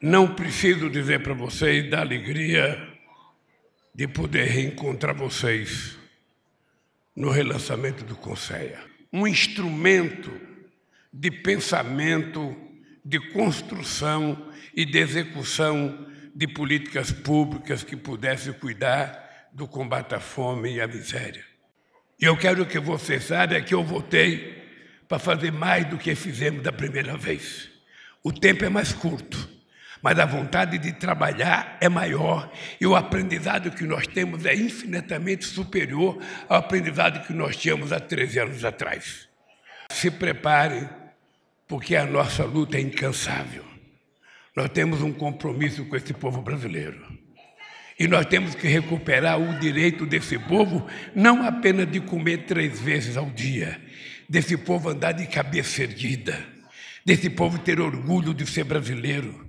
Não preciso dizer para vocês da alegria de poder reencontrar vocês no relançamento do Conselho. Um instrumento de pensamento, de construção e de execução de políticas públicas que pudessem cuidar do combate à fome e à miséria. E eu quero que você saiba que eu votei para fazer mais do que fizemos da primeira vez. O tempo é mais curto mas a vontade de trabalhar é maior e o aprendizado que nós temos é infinitamente superior ao aprendizado que nós tínhamos há 13 anos atrás. Se prepare, porque a nossa luta é incansável. Nós temos um compromisso com esse povo brasileiro. E nós temos que recuperar o direito desse povo, não apenas de comer três vezes ao dia, desse povo andar de cabeça erguida, desse povo ter orgulho de ser brasileiro